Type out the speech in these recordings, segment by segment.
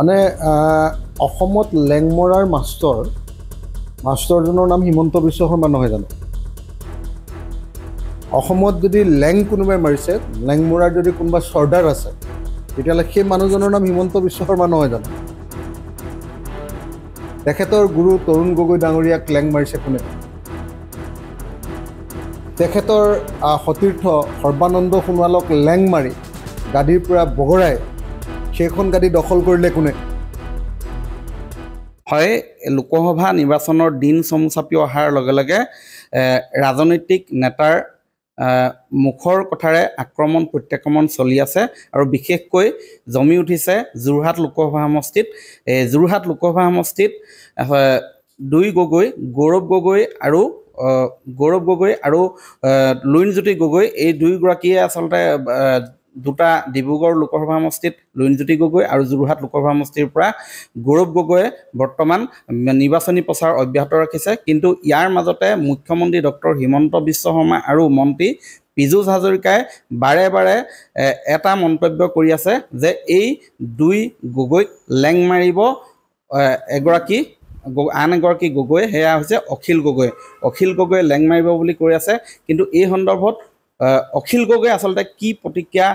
মানে অসমত লেংমৰাৰ মাষ্টৰ মাষ্টৰজনৰ নাম হিমন্ত বিশ্ব শৰ্মা নহয় জানো অসমত যদি লেং কোনোবাই মাৰিছে লেংমৰাৰ যদি কোনোবা চৰ্দাৰ আছে তেতিয়াহ'লে সেই মানুহজনৰ নাম হিমন্ত বিশ্ব শৰ্মা নহয় জানো তেখেতৰ গুৰু তৰুণ গগৈ ডাঙৰীয়াক লেং মাৰিছে কোনে তেখেতৰ সতীৰ্থ সৰ্বানন্দ সোণোৱালক লেং মাৰি গাদীৰ পৰা বগৰাই সেইখন গাড়ী দখল কৰিলে কোনে হয় লোকসভা নিৰ্বাচনৰ দিন চমুচাপি অহাৰ লগে লগে ৰাজনৈতিক নেতাৰ মুখৰ কথাৰে আক্ৰমণ প্ৰত্যাক্ৰমণ চলি আছে আৰু বিশেষকৈ জমি উঠিছে যোৰহাট লোকসভা সমষ্টিত এই যোৰহাট লোকসভা সমষ্টিত দুই গগৈ গৌৰৱ গগৈ আৰু গৌৰৱ গগৈ আৰু লুইনজ্যোতি গগৈ এই দুয়োগৰাকীয়ে আচলতে দুটা ডিব্ৰুগড় লোকসভা সমষ্টিত লুইণজ্যোতি গগৈ আৰু যোৰহাট লোকসভা সমষ্টিৰ পৰা গৌৰৱ গগৈয়ে বৰ্তমান নিৰ্বাচনী প্ৰচাৰ অব্যাহত ৰাখিছে কিন্তু ইয়াৰ মাজতে মুখ্যমন্ত্ৰী ডক্টৰ হিমন্ত বিশ্ব শৰ্মা আৰু মন্ত্ৰী পীযুষ হাজৰিকাই বাৰে বাৰে এটা মন্তব্য কৰি আছে যে এই দুই গগৈক লেং মাৰিব এগৰাকী আন এগৰাকী গগৈ সেয়া হৈছে অখিল গগৈ অখিল গগৈ লেং মাৰিব বুলি কৈ আছে কিন্তু এই সন্দৰ্ভত অখিল গগৈ আচলতে কি প্ৰতিক্ৰিয়া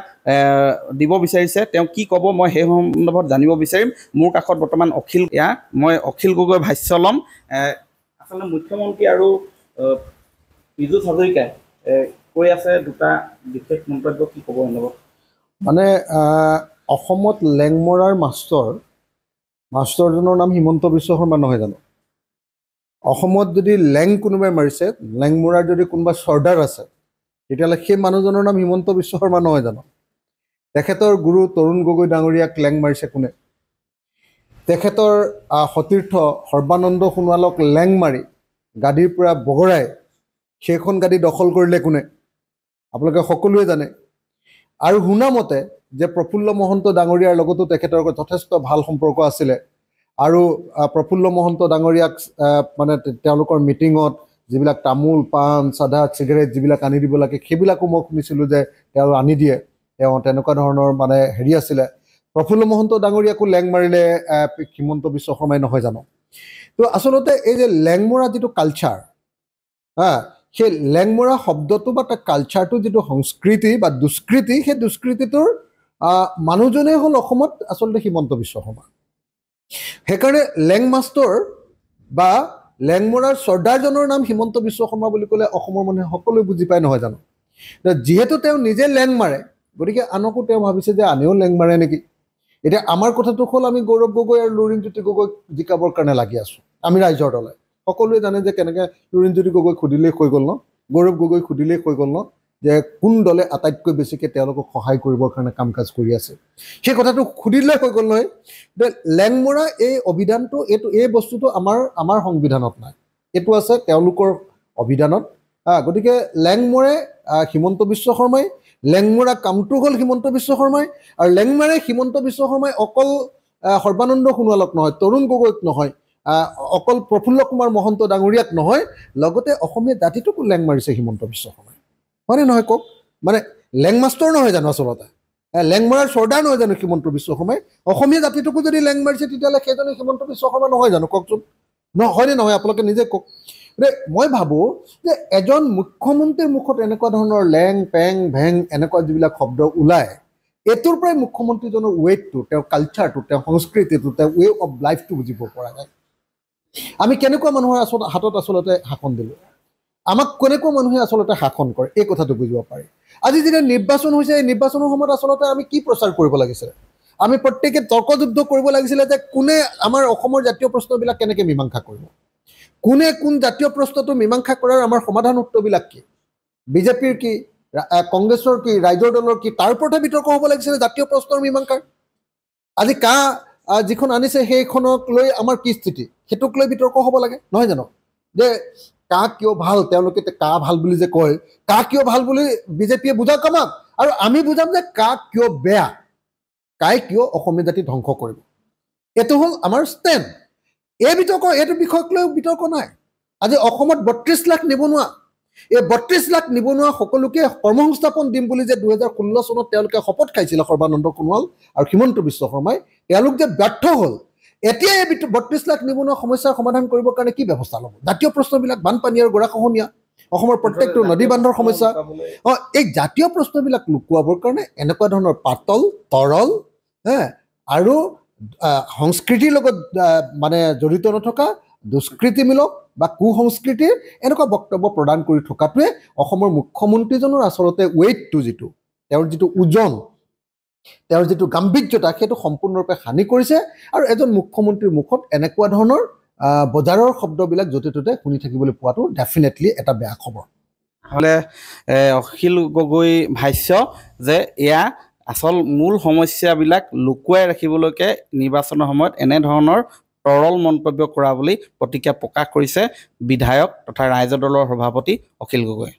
দিব বিচাৰিছে তেওঁ কি ক'ব মই সেই সন্দৰ্ভত জানিব বিচাৰিম মোৰ কাষত বৰ্তমান অখিল এয়া মই অখিল গগৈ ভাষ্য ল'ম আচলতে মুখ্যমন্ত্ৰী আৰু পীযুষ হাজৰিকাই কৈ আছে দুটা বিশেষ মন্তব্য কি ক'ব সন্দৰ্ভত মানে অসমত লেংমৰাৰ মাষ্টৰ মাষ্টৰজনৰ নাম হিমন্ত বিশ্ব শৰ্মা নহয় জানো অসমত যদি লেং কোনোবাই মাৰিছে লেংমৰাৰ যদি কোনোবা চৰ্দাৰ আছে তেতিয়াহ'লে সেই মানুহজনৰ নাম হিমন্ত বিশ্ব শৰ্মা নহয় জানো তেখেতৰ গুৰু তৰুণ গগৈ ডাঙৰীয়াক লেং মাৰিছে কোনে তেখেতৰ সতীৰ্থ সৰ্বানন্দ সোণোৱালক লেং মাৰি গাদীৰ পৰা বগৰাই সেইখন গাদী দখল কৰিলে কোনে আপোনালোকে সকলোৱে জানে আৰু শুনামতে যে প্ৰফুল্ল মহন্ত ডাঙৰীয়াৰ লগতো তেখেতৰ যথেষ্ট ভাল সম্পৰ্ক আছিলে আৰু প্ৰফুল্ল মহন্ত ডাঙৰীয়াক মানে তেওঁলোকৰ মিটিঙত যিবিলাক তামোল পাণ চাদা চিগাৰেট যিবিলাক আনি দিব লাগে সেইবিলাকো মই শুনিছিলোঁ যে তেওঁ আনি দিয়ে তেওঁ তেনেকুৱা ধৰণৰ মানে হেৰি আছিলে প্ৰফুল্ল মহন্ত ডাঙৰীয়াকো লেং মাৰিলে হিমন্ত বিশ্ব শৰ্মাই নহয় জানো তো আচলতে এই যে লেংমৰা যিটো কালচাৰ হা সেই লেংমৰা শব্দটো বা তাৰ কালচাৰটো যিটো সংস্কৃতি বা দুষ্কৃতি সেই দুষ্কৃতিটোৰ মানুহজনেই হ'ল অসমত আচলতে হিমন্ত বিশ্ব শৰ্মা সেইকাৰণে লেং মাষ্টৰ বা লেংমৰাৰ চৰ্দাৰজনৰ নাম হিমন্ত বিশ্ব শৰ্মা বুলি ক'লে অসমৰ মানুহে সকলোৱে বুজি পায় নহয় জানো যিহেতু তেওঁ নিজে লেংমাৰে গতিকে আনকো তেওঁ ভাবিছে যে আনেও লেং মাৰে নেকি এতিয়া আমাৰ কথাটো হ'ল আমি গৌৰৱ গগৈ আৰু লুৰিণজ্যোতি গগৈক জিকাবৰ কাৰণে লাগি আছোঁ আমি ৰাইজৰ দলে সকলোৱে জানে যে কেনেকৈ লুৰিণজ্যোতি গগৈক সুধিলেই হৈ গ'ল ন গৌৰৱ গগৈক সুধিলেই হৈ গ'ল ন যে কোন দলে আটাইতকৈ বেছিকৈ তেওঁলোকক সহায় কৰিবৰ কাৰণে কাম কাজ কৰি আছে সেই কথাটো সুধিলে হৈ গ'ল নহয় যে লেংমৰা এই অভিধানটো এইটো এই বস্তুটো আমাৰ আমাৰ সংবিধানত নাই এইটো আছে তেওঁলোকৰ অভিধানত হা গতিকে লেংমৰে হিমন্ত বিশ্ব শৰ্মাই লেংমৰা কামটো হ'ল হিমন্ত বিশ্ব শৰ্মাই আৰু লেংমৰে হিমন্ত বিশ্ব শৰ্মাই অকল সৰ্বানন্দ সোণোৱালক নহয় তৰুণ গগৈক নহয় অকল প্ৰফুল্ল কুমাৰ মহন্ত ডাঙৰীয়াক নহয় লগতে অসমীয়া জাতিটোকো লেং মাৰিছে হিমন্ত বিশ্ব শৰ্মাই হয়নে নহয় কওক মানে লেংমাষ্টৰ নহয় জানো আচলতে লেংমৰাৰ চৰ্দাৰ নহয় জানো হিমন্ত বিশ্ব শৰ্মাই অসমীয়া জাতিটোকো যদি লেং মাৰিছে তেতিয়াহ'লে সেইজনে হিমন্ত বিশ্ব শৰ্মা নহয় জানো কওকচোন ন হয়নে নহয় আপোনালোকে নিজে কওক গতিকে মই ভাবোঁ যে এজন মুখ্যমন্ত্ৰীৰ মুখত এনেকুৱা ধৰণৰ লেং পেং ভেং এনেকুৱা যিবিলাক শব্দ ওলায় এইটোৰ পৰাই মুখ্যমন্ত্ৰীজনৰ ৱেটটো তেওঁৰ কালচাৰটো তেওঁৰ সংস্কৃতিটো তেওঁ ৱে অফ লাইফটো বুজিব পৰা যায় আমি কেনেকুৱা মানুহৰ আচলতে হাতত আচলতে শাসন দিলোঁ আমাক কেনেকুৱা মানুহে আচলতে শাসন কৰে এই কথাটো বুজিব পাৰি আজি যেতিয়া নিৰ্বাচন হৈছে এই নিৰ্বাচনৰ সময়ত আচলতে আমি কি প্ৰচাৰ কৰিব লাগিছিলে আমি প্ৰত্যেকে তৰ্কযুদ্ধ কৰিব লাগিছিলে যে কোনে আমাৰ অসমৰ জাতীয় প্ৰশ্নবিলাক কেনেকৈ মীমাংসা কৰিব কোনে কোন জাতীয় প্ৰশ্নটো মীমাংসা কৰাৰ আমাৰ সমাধান উত্তৰবিলাক কি বিজেপিৰ কি কংগ্ৰেছৰ কি ৰাইজৰ দলৰ কি তাৰ ওপৰতহে বিতৰ্ক হ'ব লাগিছিলে জাতীয় প্ৰশ্নৰ মীমাংসাৰ আজি কা যিখন আনিছে সেইখনক লৈ আমাৰ কি স্থিতি সেইটোক লৈ বিতৰ্ক হ'ব লাগে নহয় জানো যে কা কিয় ভাল তেওঁলোকে কা ভাল বুলি যে কয় কা কিয় ভাল বুলি বিজেপিয়ে বুজাওক আমাক আৰু আমি বুজাম যে কা কিয় বেয়া কাই কিয় অসমীয়া জাতি ধ্বংস কৰিব এইটো হ'ল আমাৰ ষ্টেণ্ড এই বিতৰ্ক এইটো বিষয়ক লৈ বিতৰ্ক নাই আজি অসমত বত্ৰিছ লাখ নিবনুৱা এই বত্ৰিছ লাখ নিবনুৱা সকলোকে কৰ্মসংস্থাপন দিম বুলি যে দুহেজাৰ ষোল্ল চনত তেওঁলোকে শপত খাইছিলে সৰ্বানন্দ সোণোৱাল আৰু হিমন্ত বিশ্ব শৰ্মাই তেওঁলোক যে ব্যৰ্থ হ'ল এতিয়া এই বত্ৰিছ লাখ নিবনুৱা সমস্যাৰ সমাধান কৰিবৰ কাৰণে কি ব্যৱস্থা ল'ব জাতীয় প্ৰশ্নবিলাক বানপানী আৰু গোৰাখহনীয়া অসমৰ প্ৰত্যেকটো নদী বান্ধৰ সমস্যা অঁ এই জাতীয় প্ৰশ্নবিলাক লুকুৱাবৰ কাৰণে এনেকুৱা ধৰণৰ পাতল তৰল হে আৰু সংস্কৃতিৰ লগত মানে জড়িত নথকা দুষ্কৃতিমূলক বা কু সংস্কৃতিৰ এনেকুৱা বক্তব্য প্ৰদান কৰি থকাটোৱে অসমৰ মুখ্যমন্ত্ৰীজনৰ আচলতে ৱেইটটো যিটো তেওঁৰ যিটো ওজন তেওঁৰ যিটো গাম্ভীৰ্যতা সেইটো সম্পূৰ্ণৰূপে হানি কৰিছে আৰু এজন মুখ্যমন্ত্ৰীৰ মুখত এনেকুৱা ধৰণৰ বজাৰৰ শব্দবিলাক য'তে ত'তে শুনি থাকিবলৈ পোৱাটো ডেফিনেটলি এটা বেয়া খবৰ হ'লে অখিল গগৈ ভাষ্য যে এয়া আচল মূল সমস্যাবিলাক লুকুৱাই ৰাখিবলৈকে নিৰ্বাচনৰ সময়ত এনেধৰণৰ তৰল মন্তব্য কৰা বুলি প্ৰতিক্ৰিয়া প্ৰকাশ কৰিছে বিধায়ক তথা ৰাইজৰ দলৰ সভাপতি অখিল গগৈ